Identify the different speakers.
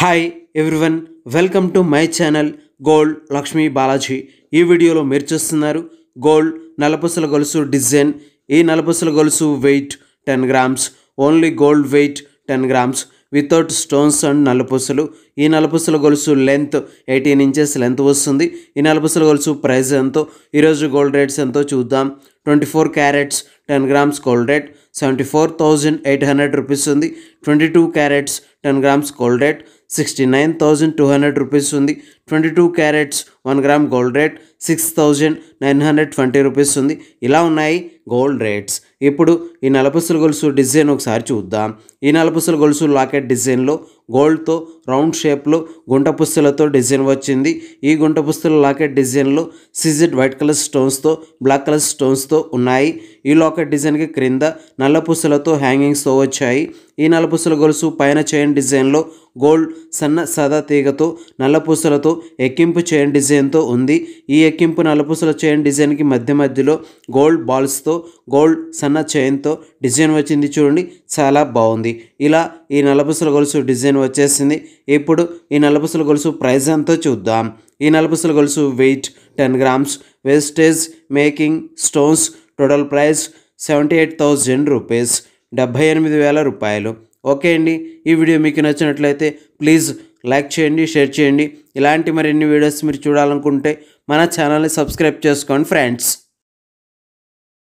Speaker 1: hi everyone welcome to my channel gold Lakshmi Balaji ఈ వీడియోలో మీరు చూస్తున్నారు గోల్డ్ నలపసల గొలుసు డిజైన్ ఈ నలపసల గొలుసు weight ten grams only gold weight ten grams without stones and నలపసలు ఈ నలపసల గొలుసు లెంత్ ఎయిటీన్ ఇంచెస్ లెంత్ వస్తుంది ఈ నలపసల గొలుసు ప్రైస్ ఎంతో ఈరోజు గోల్డ్ రేట్స్ ఎంతో చూద్దాం twenty four carats ten grams gold rate seventy four thousand eight hundred rupees ఉంది twenty two carats ten grams gold rate sixty nine thousand two hundred rupees ఉంది twenty two carats one gram gold rate six thousand nine hundred twenty rupees ఉంది ఇలా ఉన్నాయి gold rates ఇప్పుడు ఈ నలపసుల గొలుసు design ఒకసారి చూద్దాం ఈ నలపసల గొలుసు లాకెట్ డిజైన్లో గోల్డ్తో రౌండ్ షేప్లో గుంట పుస్తలతో డిజైన్ వచ్చింది ఈ గుంట పుస్తల లాకెట్ డిజైన్లో సిజిడ్ వైట్ కలర్ స్టోన్స్తో బ్లాక్ కలర్ స్టోన్స్తో ఉన్నాయి ఈ లాకెట్ డిజైన్కి క్రింద నల్ల పుస్తలతో హ్యాంగింగ్స్తో వచ్చాయి ఈ నలపుసల గొలుసు పైన చైన్ డిజైన్లో గోల్డ్ సన్న సదా తీగతో నల్లపూసలతో ఎక్కింపు చైన్ డిజైన్తో ఉంది ఈ ఎక్కింపు నల్లపూసల చైన్ డిజైన్కి మధ్య మధ్యలో గోల్డ్ బాల్స్తో గోల్డ్ సన్న చైన్తో డిజైన్ వచ్చింది చూడండి చాలా బాగుంది ఇలా ఈ నల్లపూసల గొలుసు డిజైన్ వచ్చేసింది ఇప్పుడు ఈ నల్లపూసల గొలుసు ప్రైస్ ఎంతో చూద్దాం ఈ నల్లపూసల గొలుసు weight ten grams wastage making stones total price seventy eight thousand rupees డెబ్భై ఎనిమిది వేల రూపాయలు ఓకే అండి ఈ వీడియో మీకు నచ్చినట్లయితే ప్లీజ్ లైక్ చేయండి షేర్ చేయండి ఇలాంటి మరిన్ని వీడియోస్ మీరు చూడాలనుకుంటే మన ఛానల్ని సబ్స్క్రైబ్ చేసుకోండి ఫ్రెండ్స్